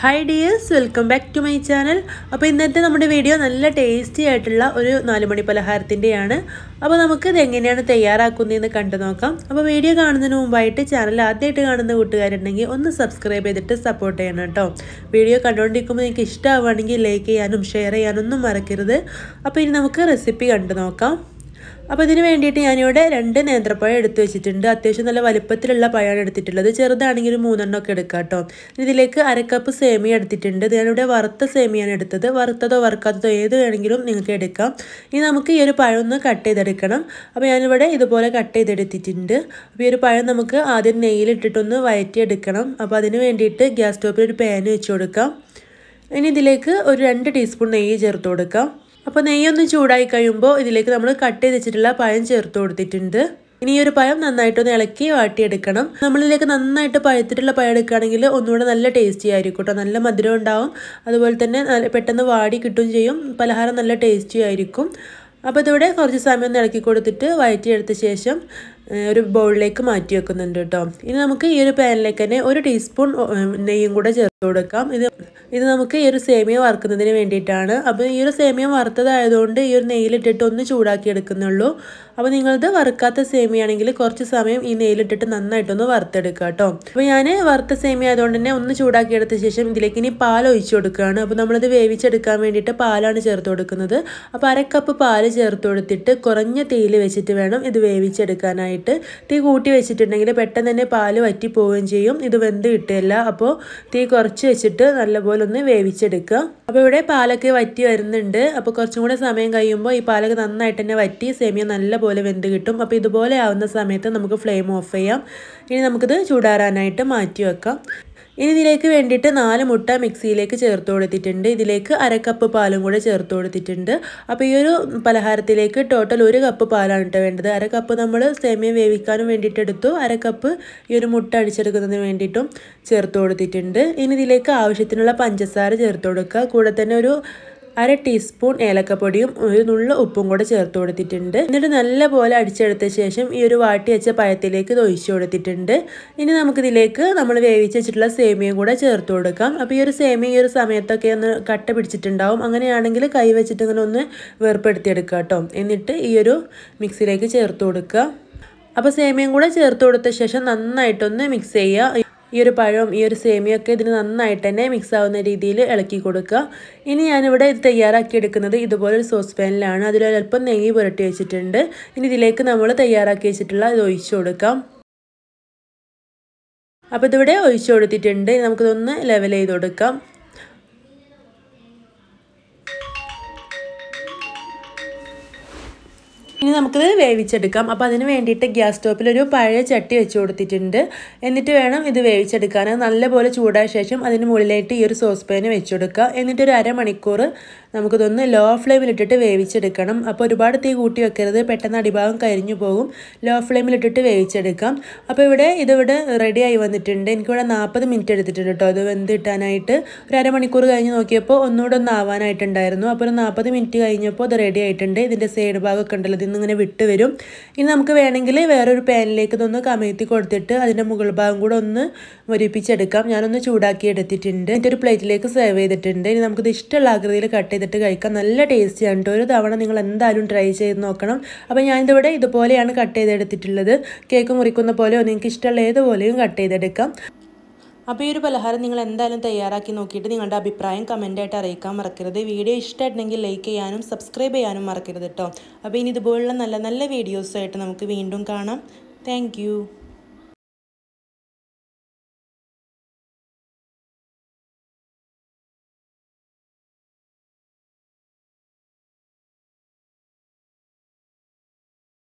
hi dears welcome back to my channel അപ്പോൾ ഇന്നത്തെ നമ്മുടെ വീഡിയോ നല്ല ടേസ്റ്റി ആയിട്ടുള്ള ഒരു നാലുമണി പലഹാരത്തിൻ്റെയാണ് അപ്പോൾ നമുക്ക് ഇതെങ്ങനെയാണ് തയ്യാറാക്കുന്നതെന്ന് കണ്ടു നോക്കാം അപ്പോൾ വീഡിയോ കാണുന്നതിന് മുമ്പായിട്ട് ചാനൽ ആദ്യമായിട്ട് കാണുന്ന കൂട്ടുകാരുണ്ടെങ്കിൽ ഒന്ന് സബ്സ്ക്രൈബ് ചെയ്തിട്ട് സപ്പോർട്ട് ചെയ്യണം കേട്ടോ വീഡിയോ കണ്ടുകൊണ്ടിരിക്കുമ്പോൾ നിങ്ങൾക്ക് ഇഷ്ടമാവുകയാണെങ്കിൽ ലൈക്ക് ചെയ്യാനും ഷെയർ ചെയ്യാനും ഒന്നും മറക്കരുത് അപ്പോൾ ഇനി നമുക്ക് റെസിപ്പി കണ്ടു നോക്കാം അപ്പോൾ ഇതിന് വേണ്ടിയിട്ട് ഞാനിവിടെ രണ്ട് നേന്ത്രപ്പഴം എടുത്തു വെച്ചിട്ടുണ്ട് അത്യാവശ്യം നല്ല വലുപ്പത്തിലുള്ള പഴമാണ് എടുത്തിട്ടുള്ളത് ചെറുതാണെങ്കിൽ ഒരു മൂന്നെണ്ണം ഒക്കെ എടുക്കാം കേട്ടോ ഇതിലേക്ക് അരക്കപ്പ് സേമിയ എടുത്തിട്ടുണ്ട് ഞാനിവിടെ വറുത്ത സേമിയാണ് എടുത്തത് വറുത്തതോ വറുക്കാത്തതോ ഏത് വേണമെങ്കിലും നിങ്ങൾക്ക് എടുക്കാം ഇനി നമുക്ക് ഈ ഒരു പഴം ഒന്ന് കട്ട് ചെയ്തെടുക്കണം അപ്പോൾ ഞാനിവിടെ ഇതുപോലെ കട്ട് ചെയ്തെടുത്തിട്ടുണ്ട് അപ്പോൾ ഈ ഒരു പഴം നമുക്ക് ആദ്യം നെയ്യിലിട്ടിട്ടൊന്ന് വയറ്റിയെടുക്കണം അപ്പോൾ അതിന് വേണ്ടിയിട്ട് ഗ്യാസ് സ്റ്റോപ്പിൽ ഒരു പാൻ വെച്ച് കൊടുക്കാം ഇനി ഇതിലേക്ക് ഒരു രണ്ട് ടീസ്പൂൺ നെയ്യ് ചേർത്ത് കൊടുക്കാം അപ്പോൾ നെയ്യൊന്ന് ചൂടായി കഴിയുമ്പോൾ ഇതിലേക്ക് നമ്മൾ കട്ട് ചെയ്ത് വെച്ചിട്ടുള്ള പഴം ചേർത്ത് കൊടുത്തിട്ടുണ്ട് ഇനി ഈ ഒരു പഴം നന്നായിട്ടൊന്ന് ഇളക്കി വാട്ടിയെടുക്കണം നമ്മളിലേക്ക് നന്നായിട്ട് പഴുത്തിട്ടുള്ള പഴം എടുക്കുകയാണെങ്കിൽ ഒന്നുകൂടെ നല്ല ടേസ്റ്റി ആയിരിക്കും കേട്ടോ നല്ല മധുരം ഉണ്ടാവും അതുപോലെ തന്നെ പെട്ടെന്ന് വാടി കിട്ടുകയും ചെയ്യും പലഹാരം നല്ല ടേസ്റ്റി ആയിരിക്കും അപ്പോൾ ഇതിവിടെ കുറച്ച് സമയം ഒന്ന് ഇളക്കി കൊടുത്തിട്ട് വയറ്റിയെടുത്ത ശേഷം ഒരു ബൗളിലേക്ക് മാറ്റി വെക്കുന്നുണ്ട് കേട്ടോ ഇനി നമുക്ക് ഈ ഒരു പാനിലേക്ക് തന്നെ ഒരു ടീസ്പൂൺ നെയ്യും കൂടെ ചേർത്ത് കൊടുക്കാം ഇത് ഇത് നമുക്ക് ഈ ഒരു സേമിയ വറുക്കുന്നതിന് വേണ്ടിയിട്ടാണ് അപ്പോൾ ഈ ഒരു സേമിയ വറുത്തതായതുകൊണ്ട് ഈ ഒരു നെയ്യിലിട്ടിട്ട് ഒന്ന് ചൂടാക്കി എടുക്കുന്നുള്ളൂ അപ്പോൾ നിങ്ങളത് വറുക്കാത്ത സേമിയാണെങ്കിൽ കുറച്ച് സമയം ഈ നെയിലിട്ടിട്ട് നന്നായിട്ടൊന്ന് വറുത്തെടുക്കുക കേട്ടോ അപ്പോൾ ഞാൻ വറുത്ത സേമിയ ആയതുകൊണ്ട് തന്നെ ഒന്ന് ചൂടാക്കി എടുത്ത ശേഷം ഇതിലേക്ക് ഇനി പാൽ ഒഴിച്ചു കൊടുക്കുകയാണ് അപ്പോൾ നമ്മളത് വേവിച്ചെടുക്കാൻ വേണ്ടിയിട്ട് പാലാണ് ചേർത്ത് കൊടുക്കുന്നത് അപ്പോൾ അര കപ്പ് പാല് ചേർത്ത് കൊടുത്തിട്ട് കുറഞ്ഞ തീയിൽ വെച്ചിട്ട് വേണം ഇത് വേവിച്ചെടുക്കാനായിട്ട് തീ കൂട്ടി വെച്ചിട്ടുണ്ടെങ്കിൽ പെട്ടെന്ന് തന്നെ പാൽ വറ്റി പോവുകയും ചെയ്യും ഇത് വെന്ത് കിട്ടുകയില്ല അപ്പോൾ തീ കുറച്ച് വെച്ചിട്ട് നല്ലപോലെ ഒന്ന് വേവിച്ചെടുക്കുക അപ്പോൾ ഇവിടെ പാലൊക്കെ വറ്റി വരുന്നുണ്ട് അപ്പോൾ കുറച്ചും കൂടെ സമയം കഴിയുമ്പോൾ ഈ പാലൊക്കെ നന്നായിട്ട് തന്നെ വറ്റി സേമിയ നല്ല പോലെ വെന്ത് കിട്ടും അപ്പോൾ ഇതുപോലെ ആവുന്ന സമയത്ത് നമുക്ക് ഫ്ലെയിം ഓഫ് ചെയ്യാം ഇനി നമുക്കിത് ചൂടാറാനായിട്ട് മാറ്റി വെക്കാം ഇനി ഇതിലേക്ക് വേണ്ടിയിട്ട് നാല് മുട്ട മിക്സിയിലേക്ക് ചേർത്ത് കൊടുത്തിട്ടുണ്ട് ഇതിലേക്ക് അരക്കപ്പ് പാലും കൂടെ ചേർത്ത് കൊടുത്തിട്ടുണ്ട് അപ്പോൾ ഈ ഒരു പലഹാരത്തിലേക്ക് ടോട്ടൽ ഒരു കപ്പ് പാലാണ് കേട്ടോ വേണ്ടത് അരക്കപ്പ് നമ്മൾ സേമിയ വേവിക്കാനും വേണ്ടിയിട്ട് എടുത്തു അരക്കപ്പ് ഈ ഒരു മുട്ട അടിച്ചെടുക്കുന്നതിന് വേണ്ടിയിട്ടും ചേർത്ത് കൊടുത്തിട്ടുണ്ട് ഇനി ഇതിലേക്ക് ആവശ്യത്തിനുള്ള പഞ്ചസാര ചേർത്ത് കൊടുക്കുക കൂടെ തന്നെ ഒരു അര ടീസ്പൂൺ ഏലക്കപ്പൊടിയും ഒരു നുള്ള ഉപ്പും കൂടെ ചേർത്ത് കൊടുത്തിട്ടുണ്ട് എന്നിട്ട് നല്ലപോലെ അടിച്ചെടുത്ത ശേഷം ഈ ഒരു വാട്ടി വെച്ച പഴത്തിലേക്ക് ഇത് ഒഴിച്ചു കൊടുത്തിട്ടുണ്ട് ഇനി നമുക്കിതിലേക്ക് നമ്മൾ വേവിച്ച് വെച്ചിട്ടുള്ള സേമിയയും കൂടെ ചേർത്ത് കൊടുക്കാം അപ്പോൾ ഈ ഒരു സേമിയ ഈ ഒരു സമയത്തൊക്കെ ഒന്ന് കട്ട പിടിച്ചിട്ടുണ്ടാവും അങ്ങനെയാണെങ്കിൽ കൈ വെച്ചിട്ട് ഇങ്ങനെ ഒന്ന് വേർപ്പെടുത്തിയെടുക്കുക കേട്ടോ എന്നിട്ട് ഈ ഒരു മിക്സിയിലേക്ക് ചേർത്ത് കൊടുക്കുക അപ്പോൾ സേമിയും കൂടെ ചേർത്ത് കൊടുത്ത ശേഷം നന്നായിട്ടൊന്ന് മിക്സ് ചെയ്യുക ഈ ഒരു പഴവും ഈ ഒരു സേമിയൊക്കെ ഇതിന് നന്നായിട്ട് തന്നെ മിക്സ് ആവുന്ന രീതിയിൽ ഇളക്കി കൊടുക്കുക ഇനി ഞാനിവിടെ ഇത് തയ്യാറാക്കി എടുക്കുന്നത് ഇതുപോലെ ഒരു സോസ് പാനിലാണ് അതിലൊരൽപ്പം നെയ്യ് പുരട്ടി വെച്ചിട്ടുണ്ട് ഇനി ഇതിലേക്ക് നമ്മൾ തയ്യാറാക്കി വെച്ചിട്ടുള്ള ഇത് ഒഴിച്ചു കൊടുക്കാം അപ്പോൾ ഇതിവിടെ ഒഴിച്ചു കൊടുത്തിട്ടുണ്ട് നമുക്കിതൊന്ന് ലെവൽ ചെയ്ത് കൊടുക്കാം ഇനി നമുക്കിത് വേവിച്ചെടുക്കാം അപ്പോൾ അതിന് വേണ്ടിയിട്ട് ഗ്യാസ് സ്റ്റോപ്പിൽ ഒരു പഴയ ചട്ടി വെച്ച് കൊടുത്തിട്ടുണ്ട് എന്നിട്ട് വേണം ഇത് വേവിച്ചെടുക്കാൻ നല്ലപോലെ ചൂടായ ശേഷം അതിന് മുകളിലായിട്ട് ഈ ഒരു സോസ് പാന് വെച്ച് കൊടുക്കുക എന്നിട്ടൊരു അരമണിക്കൂർ നമുക്കിതൊന്ന് ലോ ഫ്ലെയിമിലിട്ടിട്ട് വേവിച്ചെടുക്കണം അപ്പോൾ ഒരുപാട് തീ കൂട്ടി വെക്കരുത് പെട്ടെന്ന് അടിഭാഗം കരിഞ്ഞു പോകും ലോ ഫ്ലെയിമിലിട്ടിട്ട് വേവിച്ചെടുക്കാം അപ്പോൾ ഇവിടെ ഇതിവിടെ റെഡിയായി വന്നിട്ടുണ്ട് എനിക്കിവിടെ നാൽപ്പത് മിനിറ്റ് എടുത്തിട്ടുണ്ട് കേട്ടോ അത് വെന്ത് കിട്ടാനായിട്ട് ഒരു അരമണിക്കൂർ കഴിഞ്ഞ് നോക്കിയപ്പോൾ ഒന്നുകൂടെ ഒന്ന് ആവാനായിട്ടുണ്ടായിരുന്നു അപ്പോൾ ഒരു നാൽപ്പത് മിനിറ്റ് കഴിഞ്ഞപ്പോൾ അത് റെഡി ആയിട്ടുണ്ട് ഇതിൻ്റെ സൈഡ് ഭാഗമൊക്കെ ഉണ്ടല്ലോ ഇതിൽ ഇങ്ങനെ വിട്ട് വരും ഇനി നമുക്ക് വേണമെങ്കിൽ വേറൊരു പാനിലേക്ക് ഇതൊന്ന് കമഴ്ത്തി കൊടുത്തിട്ട് അതിൻ്റെ മുകൾ ഭാഗം കൂടെ ഒന്ന് മുരിപ്പിച്ചെടുക്കാം ഞാനൊന്ന് ചൂടാക്കി എടുത്തിട്ടുണ്ട് എൻ്റെ ഒരു പ്ലേറ്റിലേക്ക് സെർവ് ചെയ്തിട്ടുണ്ട് ഇനി നമുക്കിത് ഇഷ്ടമുള്ള ആകൃതിയിൽ കട്ട് ചെയ്തിട്ട് കഴിക്കാം നല്ല ടേസ്റ്റിയാണ് കേട്ടോ ഒരു തവണ നിങ്ങൾ എന്തായാലും ട്രൈ ചെയ്ത് നോക്കണം അപ്പോൾ ഞാനിതിവിടെ ഇതുപോലെയാണ് കട്ട് ചെയ്തെടുത്തിട്ടുള്ളത് കേക്ക് മുറിക്കുന്ന പോലെയോ നിങ്ങൾക്ക് ഇഷ്ടമുള്ള ഏതുപോലെയും കട്ട് ചെയ്തെടുക്കാം അപ്പോൾ ഈ ഒരു പലഹാരം നിങ്ങൾ എന്തായാലും തയ്യാറാക്കി നോക്കിയിട്ട് നിങ്ങളുടെ അഭിപ്രായം കമൻറ്റായിട്ട് അറിയിക്കാൻ മറക്കരുത് വീഡിയോ ഇഷ്ടമായിട്ടുണ്ടെങ്കിൽ ലൈക്ക് ചെയ്യാനും സബ്സ്ക്രൈബ് ചെയ്യാനും മറക്കരുത് കേട്ടോ അപ്പോൾ ഇനി ഇതുപോലുള്ള നല്ല നല്ല വീഡിയോസായിട്ട് നമുക്ക് വീണ്ടും കാണാം താങ്ക്